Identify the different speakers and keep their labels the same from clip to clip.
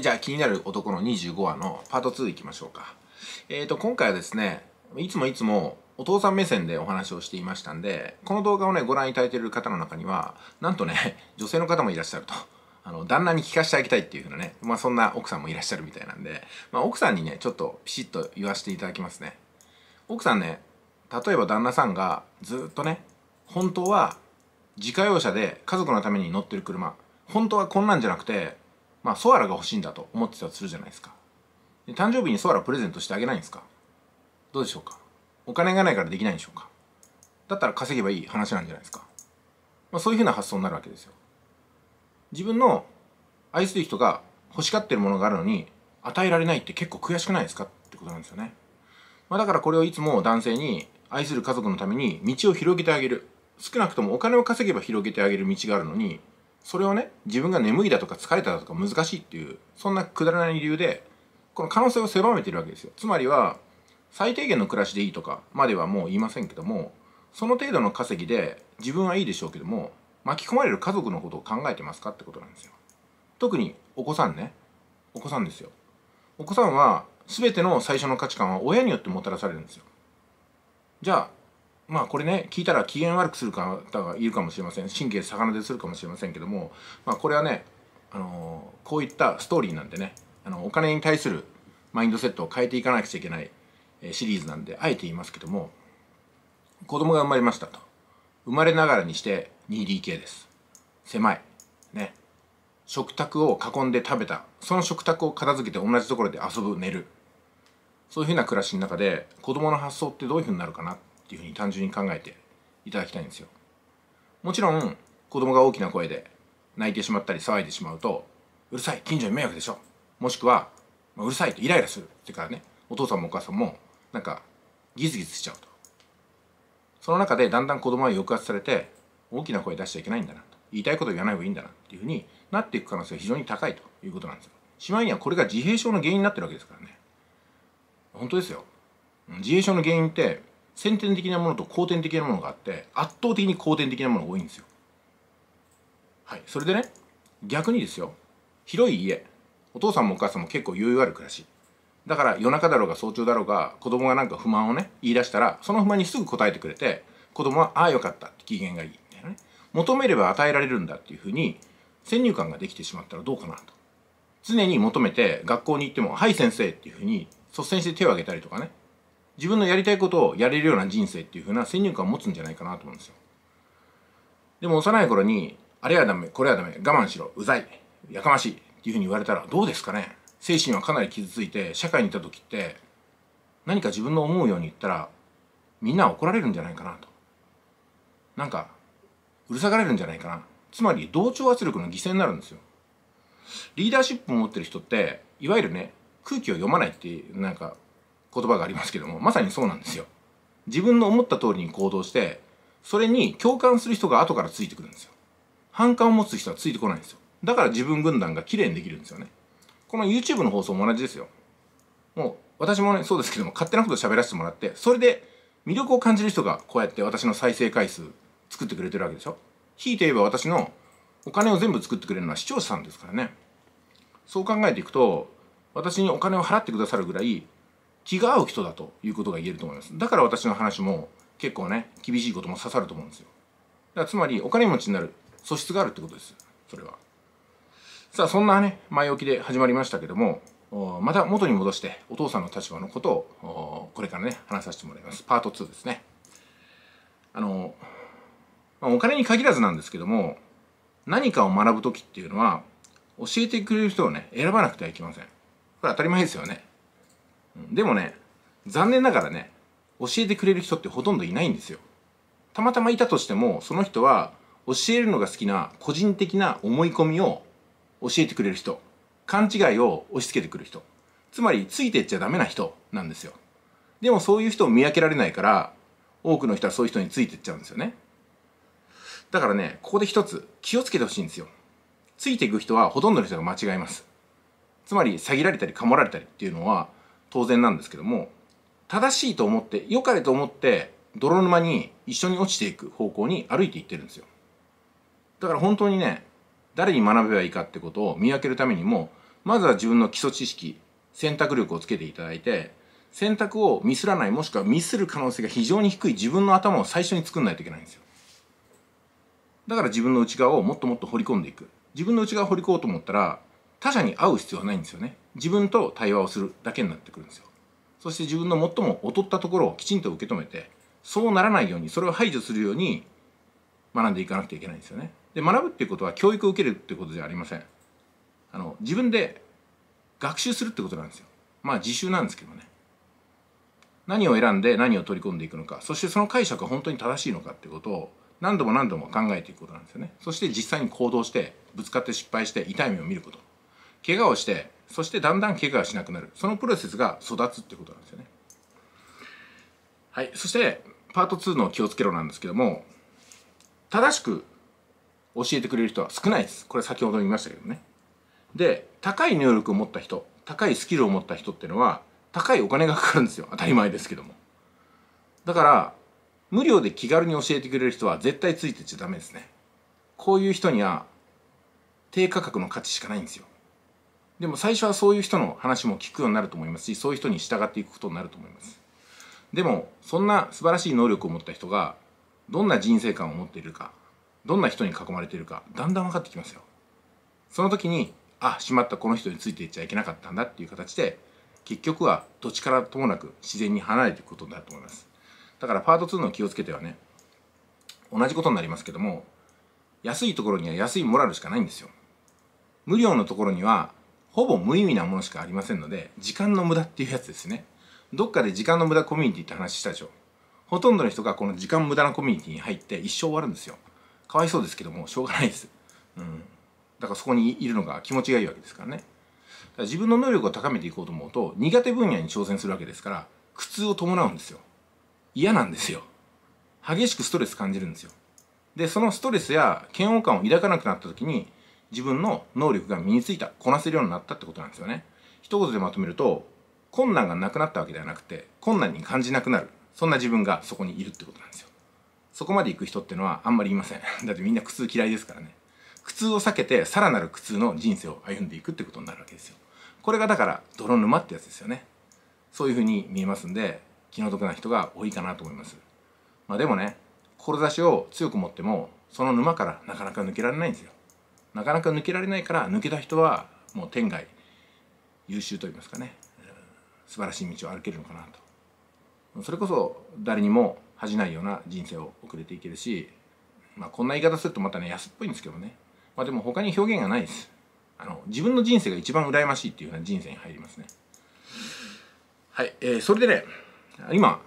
Speaker 1: じゃあ気になる男の25話のパート2いきましょうか。えーと、今回はですね、いつもいつもお父さん目線でお話をしていましたんで、この動画をね、ご覧いただいている方の中には、なんとね、女性の方もいらっしゃると。あの、旦那に聞かせてあげたいっていうふうなね、まあそんな奥さんもいらっしゃるみたいなんで、まあ奥さんにね、ちょっとピシッと言わせていただきますね。奥さんね、例えば旦那さんがずっとね、本当は自家用車で家族のために乗ってる車、本当はこんなんじゃなくて、まあ、ソアラが欲しいんだと思ってたとするじゃないですか。で誕生日にソアラプレゼントしてあげないんですかどうでしょうかお金がないからできないんでしょうかだったら稼げばいい話なんじゃないですか。まあ、そういうふうな発想になるわけですよ。自分の愛する人が欲しがってるものがあるのに与えられないって結構悔しくないですかってことなんですよね。まあ、だからこれをいつも男性に愛する家族のために道を広げてあげる。少なくともお金を稼げば広げてあげる道があるのにそれをね自分が眠いだとか疲れただとか難しいっていうそんなくだらない理由でこの可能性を狭めてるわけですよつまりは最低限の暮らしでいいとかまではもう言いませんけどもその程度の稼ぎで自分はいいでしょうけども巻き込まれる家族のことを考えてますかってことなんですよ特にお子さんねお子さんですよお子さんは全ての最初の価値観は親によってもたらされるんですよじゃあまあこれね聞いたら機嫌悪くする方がいるかもしれません神経逆なでするかもしれませんけども、まあ、これはね、あのー、こういったストーリーなんでねあのお金に対するマインドセットを変えていかなくちゃいけないシリーズなんであえて言いますけども子供が生まれましたと生まれながらにして 2DK です狭いね食卓を囲んで食べたその食卓を片付けて同じところで遊ぶ寝るそういうふうな暮らしの中で子供の発想ってどういうふうになるかなっていうふうに単純に考えていただきたいんですよもちろん子供が大きな声で泣いてしまったり騒いでしまうとうるさい近所に迷惑でしょもしくはうるさいとイライラするってからねお父さんもお母さんもなんかギスギスしちゃうとその中でだんだん子供は抑圧されて大きな声出しちゃいけないんだなと言いたいこと言わない方がいいんだなっていうふうになっていく可能性が非常に高いということなんですよしまいにはこれが自閉症の原因になってるわけですからね本当ですよ自閉症の原因って先天的なものと後天的なものがあって圧倒的に後天的なものが多いんですよ。はい、それでね逆にですよ広い家お父さんもお母さんも結構余裕ある暮らしだから夜中だろうが早朝だろうが子供がなんか不満をね言い出したらその不満にすぐ答えてくれて子供は「ああよかった」って機嫌がいいみたいなね求めれば与えられるんだっていうふうに先入観ができてしまったらどうかなと常に求めて学校に行っても「はい先生」っていうふうに率先して手を挙げたりとかね自分のやりたいことをやれるような人生っていう風な先入観を持つんじゃないかなと思うんですよ。でも幼い頃に、あれはダメ、これはダメ、我慢しろ、うざい、やかましいっていう風に言われたらどうですかね精神はかなり傷ついて、社会にいた時って何か自分の思うように言ったらみんな怒られるんじゃないかなと。なんか、うるさがれるんじゃないかな。つまり同調圧力の犠牲になるんですよ。リーダーシップを持ってる人って、いわゆるね、空気を読まないっていう、なんか言葉がありますけどもまさにそうなんですよ自分の思った通りに行動してそれに共感する人が後からついてくるんですよ反感を持つ人はついてこないんですよだから自分軍団が綺麗にできるんですよねこの YouTube の放送も同じですよもう私もねそうですけども勝手なこと喋らせてもらってそれで魅力を感じる人がこうやって私の再生回数作ってくれてるわけでしょひいて言えば私のお金を全部作ってくれるのは視聴者さんですからねそう考えていくと私にお金を払ってくださるぐらい気が合う人だということが言えると思いますだから私の話も結構ね厳しいことも刺さると思うんですよだからつまりお金持ちになる素質があるってことですそれはさあそんなね前置きで始まりましたけどもまた元に戻してお父さんの立場のことをこれからね話させてもらいますパート2ですねあの、まあ、お金に限らずなんですけども何かを学ぶ時っていうのは教えてくれる人をね選ばなくてはいけませんこれ当たり前ですよねでもね、残念ながらね、教えてくれる人ってほとんどいないんですよ。たまたまいたとしても、その人は教えるのが好きな個人的な思い込みを教えてくれる人。勘違いを押し付けてくる人。つまり、ついてっちゃダメな人なんですよ。でもそういう人を見分けられないから、多くの人はそういう人についてっちゃうんですよね。だからね、ここで一つ気をつけてほしいんですよ。ついていく人はほとんどの人が間違えます。つまり、詐欺られたり、かもられたりっていうのは、当然なんですけども正しいと思って良かれと思って泥沼に一緒に落ちていく方向に歩いていってるんですよだから本当にね誰に学べばいいかってことを見分けるためにもまずは自分の基礎知識選択力をつけていただいて選択をミスらないもしくはミスる可能性が非常に低い自分の頭を最初に作んないといけないんですよだから自分の内側をもっともっと掘り込んでいく自分の内側を掘り込もうと思ったら他者に会う必要はないんですよね自分と対話をするだけになってくるんですよそして自分の最も劣ったところをきちんと受け止めてそうならないようにそれを排除するように学んでいかなくてはいけないんですよねで学ぶっていうことは教育を受けるってことじゃありませんあの自分で学習するってことなんですよまあ自習なんですけどね何を選んで何を取り込んでいくのかそしてその解釈が本当に正しいのかってことを何度も何度も考えていくことなんですよねそして実際に行動してぶつかって失敗して痛い目を見ること怪我をしてそしてだんだん怪我がしなくなるそのプロセスが育つってことなんですよねはいそしてパート2の気をつけろなんですけども正しく教えてくれる人は少ないですこれ先ほど言いましたけどねで高い能力を持った人高いスキルを持った人っていうのは高いお金がかかるんですよ当たり前ですけどもだから無料で気軽に教えてくれる人は絶対ついてちゃダメですねこういう人には低価格の価値しかないんですよでも最初はそういう人の話も聞くようになると思いますしそういう人に従っていくことになると思いますでもそんな素晴らしい能力を持った人がどんな人生観を持っているかどんな人に囲まれているかだんだん分かってきますよその時にあしまったこの人についていっちゃいけなかったんだっていう形で結局はどっちからともなく自然に離れていくことになると思いますだからパート2の気をつけてはね同じことになりますけども安いところには安いモラルしかないんですよ無料のところにはほぼ無意味なものしかありませんので、時間の無駄っていうやつですね。どっかで時間の無駄コミュニティって話したでしょ。ほとんどの人がこの時間無駄なコミュニティに入って一生終わるんですよ。かわいそうですけども、しょうがないです。うん。だからそこにいるのが気持ちがいいわけですからね。だから自分の能力を高めていこうと思うと、苦手分野に挑戦するわけですから、苦痛を伴うんですよ。嫌なんですよ。激しくストレス感じるんですよ。で、そのストレスや嫌悪感を抱かなくなった時に、自分の能力が身についたこなせるようになったってことなんですよね一言でまとめると困難がなくなったわけではなくて困難に感じなくなるそんな自分がそこにいるってことなんですよそこまで行く人ってのはあんまりいません だってみんな苦痛嫌いですからね苦痛を避けてさらなる苦痛の人生を歩んでいくってことになるわけですよこれがだから泥沼ってやつですよねそういうふうに見えますんで気の毒な人が多いかなと思いますまあでもね志を強く持ってもその沼からなかなか抜けられないんですよなかなか抜けられないから抜けた人はもう天外優秀といいますかね素晴らしい道を歩けるのかなとそれこそ誰にも恥じないような人生を送れていけるし、まあ、こんな言い方するとまたね安っぽいんですけどね、まあ、でも他に表現がないですあの自分の人生が一番羨ましいっていうような人生に入りますねはい、えー、それでね今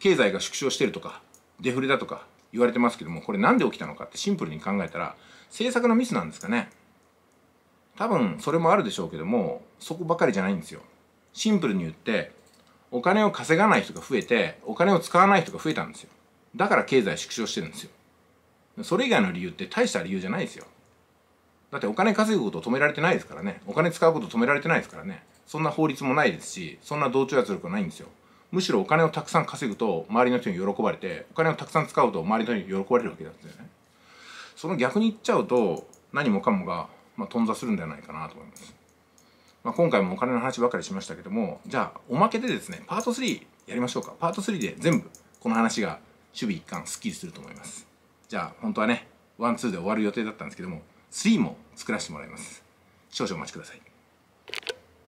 Speaker 1: 経済が縮小してるとかデフレだとか言われてますけどもこれ何で起きたのかってシンプルに考えたら政策のミスなんですかね多分それもあるでしょうけどもそこばかりじゃないんですよシンプルに言ってお金を稼がない人が増えてお金を使わない人が増えたんですよだから経済縮小してるんですよそれ以外の理由って大した理由じゃないですよだってお金稼ぐことを止められてないですからねお金使うこと止められてないですからねそんな法律もないですしそんな同調圧力はないんですよむしろお金をたくさん稼ぐと周りの人に喜ばれてお金をたくさん使うと周りの人に喜ばれるわけなんですよねその逆に言っちゃうと何もかもが、まあ、頓挫するんじゃないかなと思います、まあ、今回もお金の話ばかりしましたけどもじゃあおまけでですねパート3やりましょうかパート3で全部この話が守備一貫すっきりすると思いますじゃあ本当はねワンツーで終わる予定だったんですけども3も作らせてもらいます少々お待ちください